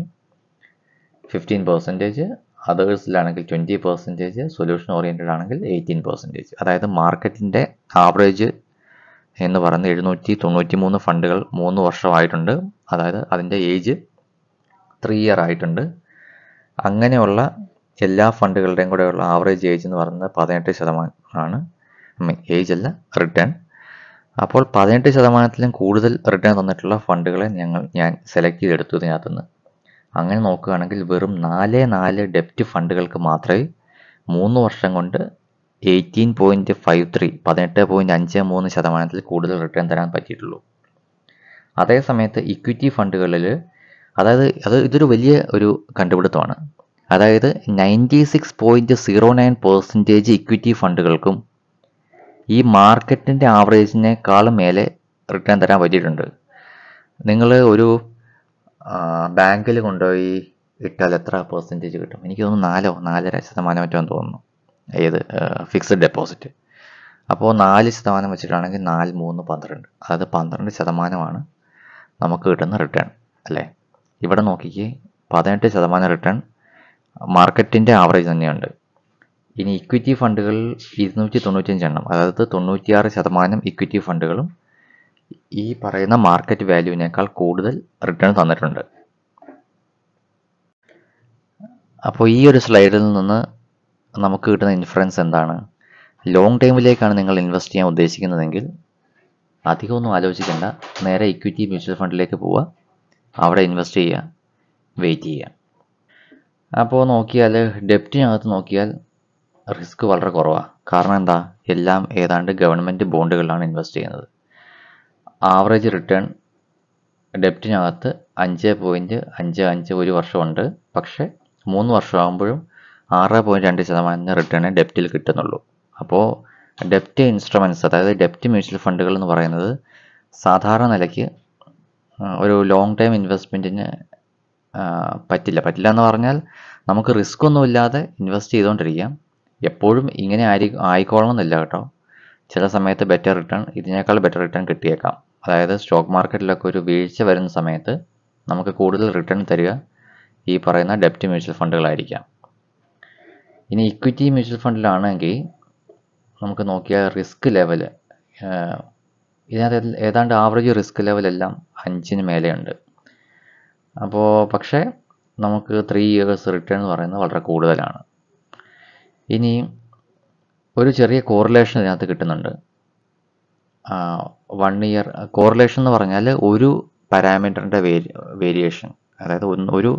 ഫിഫ്റ്റീൻ പെർസെൻറ്റേജ് അതേഴ്സിലാണെങ്കിൽ ട്വൻറ്റി പെർസെൻറ്റേജ് സൊല്യൂഷൻ ഓറിയൻറ്റഡ് ആണെങ്കിൽ എയ്റ്റീൻ പെർസെൻറ്റേജ് അതായത് മാർക്കറ്റിൻ്റെ ആവറേജ് എന്ന് പറയുന്നത് എഴുന്നൂറ്റി തൊണ്ണൂറ്റി മൂന്ന് ഫണ്ടുകൾ മൂന്ന് വർഷമായിട്ടുണ്ട് അതായത് അതിൻ്റെ ഏജ് ത്രീ ഇയർ ആയിട്ടുണ്ട് അങ്ങനെയുള്ള എല്ലാ ഫണ്ടുകളുടെയും കൂടെയുള്ള ആവറേജ് ഏജ് എന്ന് പറയുന്നത് പതിനെട്ട് ശതമാനം ആണ് ഏജ് അല്ല റിട്ടേൺ അപ്പോൾ പതിനെട്ട് ശതമാനത്തിലും കൂടുതൽ റിട്ടേൺ തന്നിട്ടുള്ള ഫണ്ടുകളെ ഞങ്ങൾ ഞാൻ സെലക്ട് ചെയ്തെടുത്തു ഇതിനകത്തുനിന്ന് അങ്ങനെ നോക്കുകയാണെങ്കിൽ വെറും നാല് നാല് ഡെപ്റ്റ് ഫണ്ടുകൾക്ക് മാത്രമേ മൂന്ന് വർഷം കൊണ്ട് എയ്റ്റീൻ പോയിൻറ്റ് ഫൈവ് ത്രീ പതിനെട്ട് പോയിൻറ്റ് അഞ്ച് മൂന്ന് ശതമാനത്തിൽ കൂടുതൽ റിട്ടേൺ തരാൻ പറ്റിയിട്ടുള്ളൂ അതേസമയത്ത് ഇക്വിറ്റി ഫണ്ടുകളിൽ അതായത് അത് ഇതൊരു വലിയ ഒരു കണ്ടുപിടുത്തമാണ് അതായത് ninety six point zero nine percentage equity ഫണ്ടുകൾക്കും ഈ മാർക്കറ്റിൻ്റെ ആവറേജിനേക്കാളും മേലെ റിട്ടേൺ തരാൻ പറ്റിയിട്ടുണ്ട് നിങ്ങൾ ഒരു ബാങ്കിൽ കൊണ്ടുപോയി ഇട്ടാൽ എത്ര പെർസെൻറ്റേജ് കിട്ടും എനിക്ക് തോന്നുന്നു നാലോ നാലര ശതമാനം മറ്റോ തോന്നുന്നു ഏത് ഫിക്സഡ് ഡെപ്പോസിറ്റ് അപ്പോൾ നാല് ശതമാനം വെച്ചിട്ടാണെങ്കിൽ നാല് മൂന്ന് പന്ത്രണ്ട് അതായത് പന്ത്രണ്ട് ശതമാനമാണ് നമുക്ക് കിട്ടുന്ന റിട്ടേൺ അല്ലേ ഇവിടെ നോക്കിക്കേ പതിനെട്ട് ശതമാനം റിട്ടേൺ മാർക്കറ്റിൻ്റെ ആവറേജ് തന്നെയുണ്ട് ഇനി ഇക്വിറ്റി ഫണ്ടുകൾ ഇരുന്നൂറ്റി തൊണ്ണൂറ്റഞ്ച് എണ്ണം അതായത് തൊണ്ണൂറ്റിയാറ് ശതമാനം ഇക്വിറ്റി ഫണ്ടുകളും ഈ പറയുന്ന മാർക്കറ്റ് വാല്യൂവിനേക്കാൾ കൂടുതൽ റിട്ടേൺ തന്നിട്ടുണ്ട് അപ്പോൾ ഈ ഒരു സ്ലൈഡിൽ നിന്ന് നമുക്ക് കിട്ടുന്ന ഇൻഫറൻസ് എന്താണ് ലോങ് ടൈമിലേക്കാണ് നിങ്ങൾ ഇൻവെസ്റ്റ് ചെയ്യാൻ ഉദ്ദേശിക്കുന്നതെങ്കിൽ അധികമൊന്നും ആലോചിക്കേണ്ട നേരെ ഇക്വിറ്റി മ്യൂച്വൽ ഫണ്ടിലേക്ക് പോവുക അവിടെ ഇൻവെസ്റ്റ് ചെയ്യുക വെയിറ്റ് ചെയ്യുക അപ്പോൾ നോക്കിയാൽ ഡെപ്റ്റിനകത്ത് നോക്കിയാൽ റിസ്ക് വളരെ കുറവാണ് കാരണം എന്താ എല്ലാം ഏതാണ്ട് ഗവൺമെൻറ് ബോണ്ടുകളിലാണ് ഇൻവെസ്റ്റ് ചെയ്യുന്നത് ആവറേജ് റിട്ടേൺ ഡെപ്റ്റിനകത്ത് അഞ്ച് പോയിൻ്റ് അഞ്ച് അഞ്ച് ഒരു വർഷമുണ്ട് പക്ഷേ മൂന്ന് വർഷമാകുമ്പോഴും ആറ് പോയിൻറ്റ് രണ്ട് ശതമാനം റിട്ടേണ് ഡെപ്റ്റിൽ കിട്ടുന്നുള്ളൂ അപ്പോൾ ഡെപ്റ്റ് ഇൻസ്ട്രുമെൻറ്റ്സ് അതായത് ഡെപ്റ്റ് മ്യൂച്വൽ ഫണ്ടുകൾ എന്ന് പറയുന്നത് സാധാരണ നിലയ്ക്ക് ഒരു ലോങ് ടൈം ഇൻവെസ്റ്റ്മെൻറ്റിന് പറ്റില്ല പറ്റില്ല എന്ന് പറഞ്ഞാൽ നമുക്ക് റിസ്ക് ഒന്നുമില്ലാതെ ഇൻവെസ്റ്റ് ചെയ്തുകൊണ്ടിരിക്കാം എപ്പോഴും ഇങ്ങനെ ആയി എന്നില്ല കേട്ടോ ചില സമയത്ത് ബെറ്റർ റിട്ടേൺ ഇതിനേക്കാൾ ബെറ്റർ റിട്ടേൺ കിട്ടിയേക്കാം അതായത് സ്റ്റോക്ക് മാർക്കറ്റിലൊക്കെ ഒരു വീഴ്ച വരുന്ന സമയത്ത് നമുക്ക് കൂടുതൽ റിട്ടേൺ തരിക ഈ പറയുന്ന ഡെപ്റ്റ് മ്യൂച്വൽ ഫണ്ടുകളായിരിക്കാം ഇനി ഇക്വിറ്റി മ്യൂച്വൽ ഫണ്ടിലാണെങ്കിൽ നമുക്ക് നോക്കിയാൽ റിസ്ക് ലെവൽ ഇതിനകത്ത് ഏതാണ്ട് ആവറേജ് റിസ്ക് ലെവലെല്ലാം അഞ്ചിന് മേലെയുണ്ട് അപ്പോൾ പക്ഷേ നമുക്ക് ത്രീ ഇയേഴ്സ് റിട്ടേൺ എന്ന് പറയുന്നത് വളരെ കൂടുതലാണ് ഇനി ഒരു ചെറിയ കോറിലേഷൻ ഇതിനകത്ത് കിട്ടുന്നുണ്ട് വൺ ഇയർ കോറിലേഷൻ എന്ന് പറഞ്ഞാൽ ഒരു പാരാമീറ്ററിൻ്റെ വേരി വേരിയേഷൻ അതായത് ഒന്ന് ഒരു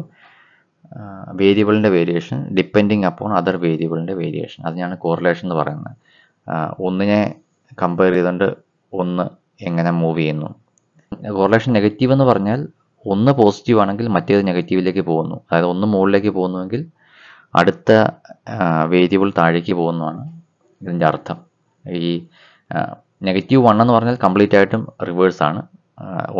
വേരിയബിളിൻ്റെ വേരിയേഷൻ ഡിപ്പെൻഡിങ് അപ്പോൺ അതർ വേരിയബിളിൻ്റെ വേരിയേഷൻ അതിനാണ് കോറിലേഷൻ എന്ന് പറയുന്നത് ഒന്നിനെ കമ്പയർ ചെയ്തുകൊണ്ട് ഒന്ന് എങ്ങനെ മൂവ് ചെയ്യുന്നു കോറിലേഷൻ നെഗറ്റീവ് എന്ന് പറഞ്ഞാൽ ഒന്ന് പോസിറ്റീവ് ആണെങ്കിൽ മറ്റേത് നെഗറ്റീവിലേക്ക് പോകുന്നു അതായത് ഒന്ന് മുകളിലേക്ക് പോകുന്നുവെങ്കിൽ അടുത്ത വേരിയബിൾ താഴേക്ക് പോകുന്നതാണ് ഇതിൻ്റെ അർത്ഥം ഈ നെഗറ്റീവ് വൺ എന്ന് പറഞ്ഞാൽ കംപ്ലീറ്റ് ആയിട്ടും റിവേഴ്സ് ആണ്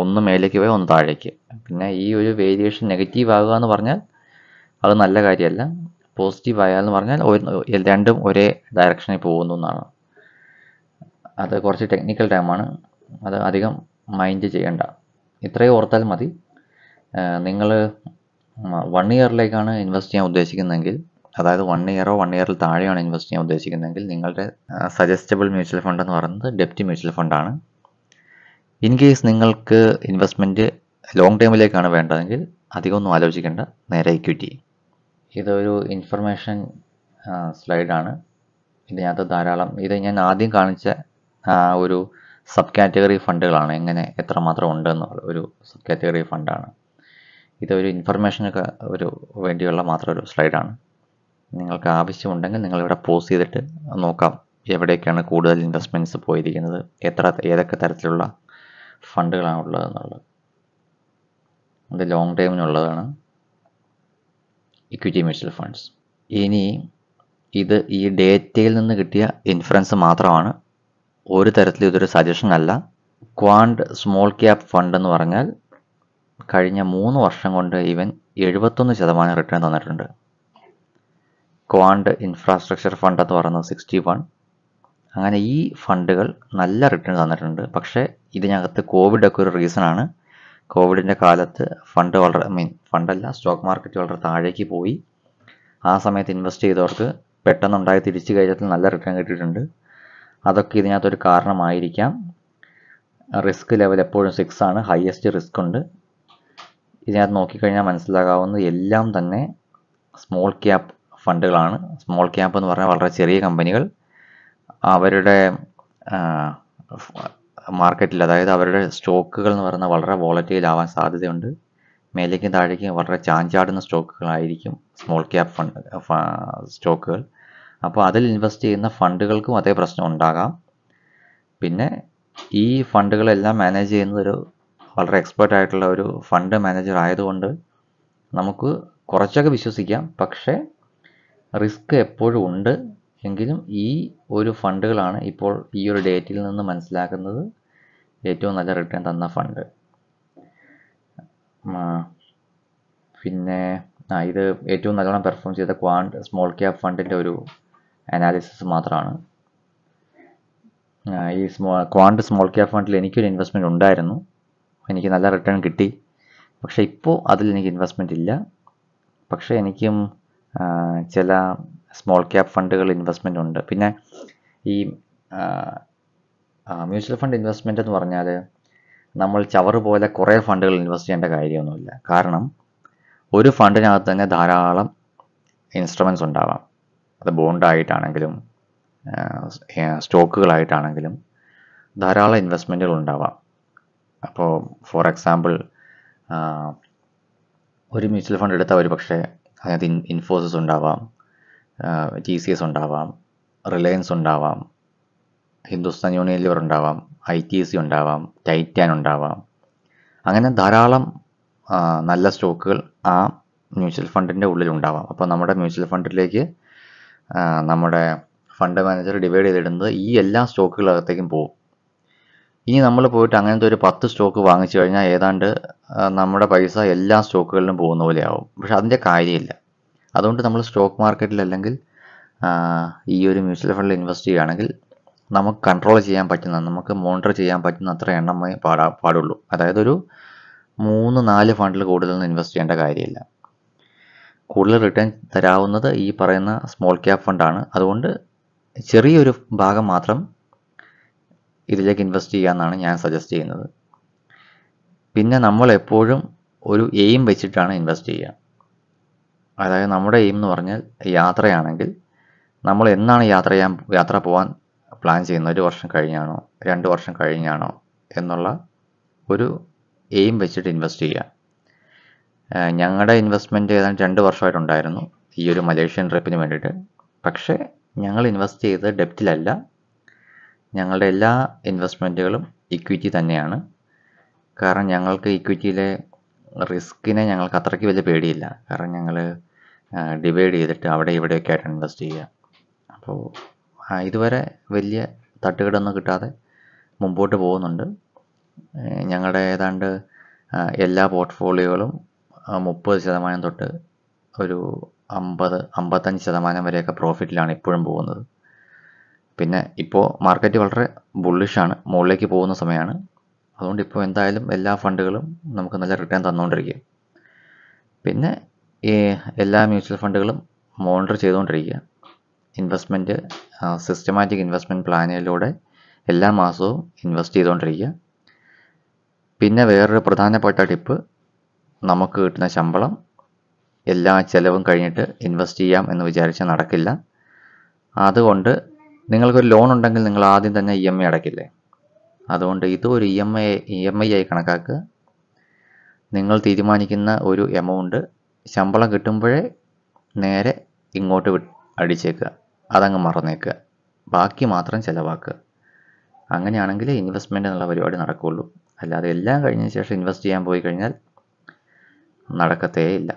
ഒന്ന് മേലേക്ക് പോയി ഒന്ന് താഴേക്ക് പിന്നെ ഈ ഒരു വേരിയേഷൻ നെഗറ്റീവ് ആകുക എന്ന് പറഞ്ഞാൽ അത് നല്ല കാര്യമല്ല പോസിറ്റീവ് ആയാന്ന് പറഞ്ഞാൽ രണ്ടും ഒരേ ഡയറക്ഷനിൽ പോകുന്നു എന്നാണ് അത് കുറച്ച് ടെക്നിക്കൽ ടൈമാണ് അത് അധികം മൈൻഡ് ചെയ്യണ്ട ഇത്രയും ഓർത്താൽ മതി നിങ്ങൾ വൺ ഇയറിലേക്കാണ് ഇൻവെസ്റ്റ് ചെയ്യാൻ ഉദ്ദേശിക്കുന്നതെങ്കിൽ അതായത് വൺ ഇയറോ വൺ ഇയറിൽ താഴെയാണ് ഇൻവെസ്റ്റ് ചെയ്യാൻ ഉദ്ദേശിക്കുന്നതെങ്കിൽ നിങ്ങളുടെ സജസ്റ്റബിൾ മ്യൂച്വൽ ഫണ്ട് എന്ന് പറയുന്നത് ഡെപ്റ്റ് മ്യൂച്വൽ ഫണ്ടാണ് ഇൻ കേസ് നിങ്ങൾക്ക് ഇൻവെസ്റ്റ്മെൻറ്റ് ലോങ് ടേമിലേക്കാണ് വേണ്ടതെങ്കിൽ അധികമൊന്നും ആലോചിക്കേണ്ട നേരെ ഇക്വിറ്റി ഇതൊരു ഇൻഫർമേഷൻ സ്ലൈഡാണ് ഇതിനകത്ത് ധാരാളം ഇത് ഞാൻ ആദ്യം കാണിച്ച ഒരു സബ് കാറ്റഗറി ഫണ്ടുകളാണ് എങ്ങനെ എത്രമാത്രം ഉണ്ടെന്ന് ഒരു സബ് കാറ്റഗറി ഫണ്ടാണ് ഇതൊരു ഇൻഫർമേഷനൊക്കെ ഒരു വേണ്ടിയുള്ള മാത്രം ഒരു സ്ലൈഡാണ് നിങ്ങൾക്ക് ആവശ്യമുണ്ടെങ്കിൽ നിങ്ങളിവിടെ പോസ് ചെയ്തിട്ട് നോക്കാം എവിടെയൊക്കെയാണ് കൂടുതൽ ഇൻവെസ്റ്റ്മെൻറ്റ്സ് പോയിരിക്കുന്നത് എത്ര ഏതൊക്കെ തരത്തിലുള്ള ഫണ്ടുകളാണ് ഉള്ളതെന്നുള്ളത് അത് ലോങ് ടൈമിനുള്ളതാണ് ഇക്വിറ്റി മ്യൂച്വൽ ഫണ്ട്സ് ഇനി ഇത് ഈ ഡേറ്റയിൽ നിന്ന് കിട്ടിയ ഇൻഫറൻസ് മാത്രമാണ് ഒരു തരത്തിലും ഇതൊരു സജഷൻ അല്ല ക്വാണ്ട് സ്മോൾ ക്യാപ് ഫണ്ട് എന്ന് പറഞ്ഞാൽ കഴിഞ്ഞ മൂന്ന് വർഷം കൊണ്ട് ഇവൻ എഴുപത്തൊന്ന് ശതമാനം റിട്ടേൺ തന്നിട്ടുണ്ട് ക്വാണ്ട് ഇൻഫ്രാസ്ട്രക്ചർ ഫണ്ട് എന്ന് പറയുന്നത് സിക്സ്റ്റി വൺ അങ്ങനെ ഈ ഫണ്ടുകൾ നല്ല റിട്ടേൺ തന്നിട്ടുണ്ട് പക്ഷേ ഇതിനകത്ത് കോവിഡൊക്കെ ഒരു റീസണാണ് കോവിഡിൻ്റെ കാലത്ത് ഫണ്ട് വളരെ മീൻ ഫണ്ടല്ല സ്റ്റോക്ക് മാർക്കറ്റ് വളരെ താഴേക്ക് പോയി ആ സമയത്ത് ഇൻവെസ്റ്റ് ചെയ്തവർക്ക് പെട്ടെന്നുണ്ടായി തിരിച്ചു കഴിഞ്ഞാൽ നല്ല റിട്ടേൺ കിട്ടിയിട്ടുണ്ട് അതൊക്കെ ഇതിനകത്തൊരു കാരണമായിരിക്കാം റിസ്ക് ലെവൽ എപ്പോഴും സിക്സ് ആണ് ഹയസ്റ്റ് റിസ്ക് ഉണ്ട് ഇതിനകത്ത് നോക്കിക്കഴിഞ്ഞാൽ മനസ്സിലാകാവുന്നത് എല്ലാം തന്നെ സ്മോൾ ക്യാപ്പ് ഫണ്ടുകളാണ് സ്മോൾ ക്യാപ്പ് എന്ന് പറഞ്ഞാൽ വളരെ ചെറിയ കമ്പനികൾ അവരുടെ മാർക്കറ്റിൽ അതായത് അവരുടെ സ്റ്റോക്കുകൾ എന്ന് പറഞ്ഞാൽ വളരെ വോളറ്റൈൽ ആവാൻ സാധ്യതയുണ്ട് മേലേക്കും താഴേക്കും വളരെ ചാഞ്ചാടുന്ന സ്റ്റോക്കുകളായിരിക്കും സ്മോൾ ക്യാപ്പ് ഫണ്ട് സ്റ്റോക്കുകൾ അപ്പോൾ അതിൽ ഇൻവെസ്റ്റ് ചെയ്യുന്ന ഫണ്ടുകൾക്കും അതേ പ്രശ്നം ഉണ്ടാകാം പിന്നെ ഈ ഫണ്ടുകളെല്ലാം മാനേജ് ചെയ്യുന്നത് ഒരു വളരെ എക്സ്പേർട്ട് ആയിട്ടുള്ള ഒരു ഫണ്ട് മാനേജർ ആയതുകൊണ്ട് നമുക്ക് കുറച്ചൊക്കെ വിശ്വസിക്കാം പക്ഷേ റിസ്ക് എപ്പോഴും ഉണ്ട് എങ്കിലും ഈ ഒരു ഫണ്ടുകളാണ് ഇപ്പോൾ ഈ ഒരു ഡേറ്റിൽ നിന്ന് മനസ്സിലാക്കുന്നത് ഏറ്റവും നല്ല റിട്ടേൺ തന്ന ഫണ്ട് പിന്നെ ഇത് ഏറ്റവും നല്ലോണം പെർഫോം ചെയ്ത ക്വാണ്ട് സ്മോൾ ക്യാപ് ഫണ്ടിൻ്റെ ഒരു അനാലിസിസ് മാത്രമാണ് ഈ സ്മോ ക്വാണ്ട് സ്മോൾ ക്യാപ് ഫണ്ടിൽ എനിക്കൊരു ഇൻവെസ്റ്റ്മെൻറ്റ് ഉണ്ടായിരുന്നു എനിക്ക് നല്ല റിട്ടേൺ കിട്ടി പക്ഷേ ഇപ്പോൾ അതിൽ എനിക്ക് ഇൻവെസ്റ്റ്മെൻ്റ് ഇല്ല പക്ഷേ എനിക്കും ചില സ്മോൾ ക്യാപ് ഫണ്ടുകൾ ഇൻവെസ്റ്റ്മെൻ്റ് ഉണ്ട് പിന്നെ ഈ മ്യൂച്വൽ ഫണ്ട് ഇൻവെസ്റ്റ്മെൻ്റ് എന്ന് പറഞ്ഞാൽ നമ്മൾ ചവറ് പോലെ കുറേ ഫണ്ടുകൾ ഇൻവെസ്റ്റ് ചെയ്യേണ്ട കാര്യമൊന്നുമില്ല കാരണം ഒരു ഫണ്ടിനകത്ത് തന്നെ ധാരാളം ഇൻസ്ട്രുമെൻറ്റ്സ് ഉണ്ടാവാം അത് ബോണ്ടായിട്ടാണെങ്കിലും സ്റ്റോക്കുകളായിട്ടാണെങ്കിലും ധാരാളം ഇൻവെസ്റ്റ്മെൻറ്റുകൾ ഉണ്ടാവാം അപ്പോൾ ഫോർ എക്സാമ്പിൾ ഒരു മ്യൂച്വൽ ഫണ്ട് എടുത്താൽ ഒരു പക്ഷേ അതിനകത്ത് ഇൻഫോസിസ് ഉണ്ടാവാം ടി സി എസ് ഉണ്ടാവാം റിലയൻസ് ഉണ്ടാവാം ഹിന്ദുസ്ഥാൻ യൂണിയൻലിവർ ഉണ്ടാവാം ഐ ടി സി ഉണ്ടാവാം ടൈറ്റാൻ ഉണ്ടാവാം അങ്ങനെ ധാരാളം നല്ല സ്റ്റോക്കുകൾ ആ മ്യൂച്വൽ ഫണ്ടിൻ്റെ ഉണ്ടാവാം അപ്പോൾ നമ്മുടെ മ്യൂച്വൽ ഫണ്ടിലേക്ക് നമ്മുടെ ഫണ്ട് മാനേജർ ഡിവൈഡ് ചെയ്തിടുന്നത് ഈ എല്ലാ സ്റ്റോക്കുകളകത്തേക്കും പോകും ഇനി നമ്മൾ പോയിട്ട് അങ്ങനത്തെ ഒരു പത്ത് സ്റ്റോക്ക് വാങ്ങിച്ചു കഴിഞ്ഞാൽ ഏതാണ്ട് നമ്മുടെ പൈസ എല്ലാ സ്റ്റോക്കുകളിലും പോകുന്ന പോലെ ആവും പക്ഷെ അതിൻ്റെ കാര്യമില്ല അതുകൊണ്ട് നമ്മൾ സ്റ്റോക്ക് മാർക്കറ്റിൽ അല്ലെങ്കിൽ ഈ ഒരു മ്യൂച്വൽ ഫണ്ടിൽ ഇൻവെസ്റ്റ് ചെയ്യുകയാണെങ്കിൽ നമുക്ക് കൺട്രോൾ ചെയ്യാൻ പറ്റുന്ന നമുക്ക് മോണിറ്റർ ചെയ്യാൻ പറ്റുന്ന അത്ര എണ്ണമേ പാടാ പാടുള്ളൂ അതായത് ഒരു മൂന്ന് നാല് ഫണ്ടിൽ കൂടുതൽ ഇൻവെസ്റ്റ് ചെയ്യേണ്ട കാര്യമില്ല കൂടുതൽ റിട്ടേൺ തരാവുന്നത് ഈ പറയുന്ന സ്മോൾ ക്യാപ് ഫണ്ടാണ് അതുകൊണ്ട് ചെറിയൊരു ഭാഗം മാത്രം ഇതിലേക്ക് ഇൻവെസ്റ്റ് ചെയ്യാമെന്നാണ് ഞാൻ സജസ്റ്റ് ചെയ്യുന്നത് പിന്നെ നമ്മൾ എപ്പോഴും ഒരു എയിം വെച്ചിട്ടാണ് ഇൻവെസ്റ്റ് ചെയ്യുക അതായത് നമ്മുടെ എയിം എന്ന് പറഞ്ഞാൽ യാത്രയാണെങ്കിൽ നമ്മൾ എന്നാണ് യാത്ര ചെയ്യാൻ യാത്ര പോകാൻ പ്ലാൻ ചെയ്യുന്നത് ഒരു വർഷം കഴിഞ്ഞാണോ രണ്ട് വർഷം കഴിഞ്ഞാണോ എന്നുള്ള ഒരു എയിം വെച്ചിട്ട് ഇൻവെസ്റ്റ് ചെയ്യുക ഞങ്ങളുടെ ഇൻവെസ്റ്റ്മെൻറ്റ് ഏതാണ്ട് രണ്ട് വർഷമായിട്ടുണ്ടായിരുന്നു ഈ ഒരു മലേഷ്യൻ ട്രിപ്പിന് വേണ്ടിയിട്ട് പക്ഷേ ഞങ്ങൾ ഇൻവെസ്റ്റ് ചെയ്ത് ഡെപ്റ്റിലല്ല ഞങ്ങളുടെ എല്ലാ ഇൻവെസ്റ്റ്മെൻറ്റുകളും ഇക്വിറ്റി തന്നെയാണ് കാരണം ഞങ്ങൾക്ക് ഇക്വിറ്റിയിലെ റിസ്കിനെ ഞങ്ങൾക്ക് അത്രയ്ക്ക് വലിയ പേടിയില്ല കാരണം ഞങ്ങൾ ഡിവൈഡ് ചെയ്തിട്ട് അവിടെ ഇവിടെയൊക്കെ ആയിട്ട് ഇൻവെസ്റ്റ് ചെയ്യുക അപ്പോൾ ഇതുവരെ വലിയ തട്ടുകടൊന്നും കിട്ടാതെ മുമ്പോട്ട് പോകുന്നുണ്ട് ഞങ്ങളുടെ ഏതാണ്ട് എല്ലാ പോർട്ട്ഫോളിയോകളും മുപ്പത് ശതമാനം തൊട്ട് ഒരു അമ്പത് അമ്പത്തഞ്ച് ശതമാനം വരെയൊക്കെ പ്രോഫിറ്റിലാണ് ഇപ്പോഴും പോകുന്നത് പിന്നെ ഇപ്പോൾ മാർക്കറ്റ് വളരെ ബുള്ളിഷാണ് മുകളിലേക്ക് പോകുന്ന സമയമാണ് അതുകൊണ്ട് ഇപ്പോൾ എന്തായാലും എല്ലാ ഫണ്ടുകളും നമുക്ക് നല്ല റിട്ടേൺ തന്നുകൊണ്ടിരിക്കുക പിന്നെ ഈ എല്ലാ മ്യൂച്വൽ ഫണ്ടുകളും മോണിറ്റർ ചെയ്തുകൊണ്ടിരിക്കുക ഇൻവെസ്റ്റ്മെൻറ്റ് സിസ്റ്റമാറ്റിക് ഇൻവെസ്റ്റ്മെൻറ്റ് പ്ലാനിലൂടെ എല്ലാ മാസവും ഇൻവെസ്റ്റ് ചെയ്തുകൊണ്ടിരിക്കുക പിന്നെ വേറൊരു പ്രധാനപ്പെട്ട ടിപ്പ് നമുക്ക് കിട്ടുന്ന ശമ്പളം എല്ലാ ചെലവും കഴിഞ്ഞിട്ട് ഇൻവെസ്റ്റ് ചെയ്യാം എന്ന് വിചാരിച്ചാൽ നടക്കില്ല അതുകൊണ്ട് നിങ്ങൾക്കൊരു ലോൺ ഉണ്ടെങ്കിൽ നിങ്ങൾ ആദ്യം തന്നെ ഇ എം ഐ അടയ്ക്കില്ലേ അതുകൊണ്ട് ഇത് ഒരു E M I E M I ആയി കണക്കാക്കുക നിങ്ങൾ തീരുമാനിക്കുന്ന ഒരു എമൗണ്ട് ശമ്പളം കിട്ടുമ്പോഴേ നേരെ ഇങ്ങോട്ട് അടിച്ചേക്കുക അതങ്ങ് മറന്നേക്കുക ബാക്കി മാത്രം ചിലവാക്കുക അങ്ങനെയാണെങ്കിൽ ഇൻവെസ്റ്റ്മെൻ്റ് എന്നുള്ള പരിപാടി നടക്കുകയുള്ളൂ അല്ലാതെ എല്ലാം കഴിഞ്ഞ ശേഷം ഇൻവെസ്റ്റ് ചെയ്യാൻ പോയി കഴിഞ്ഞാൽ നടക്കത്തേയില്ല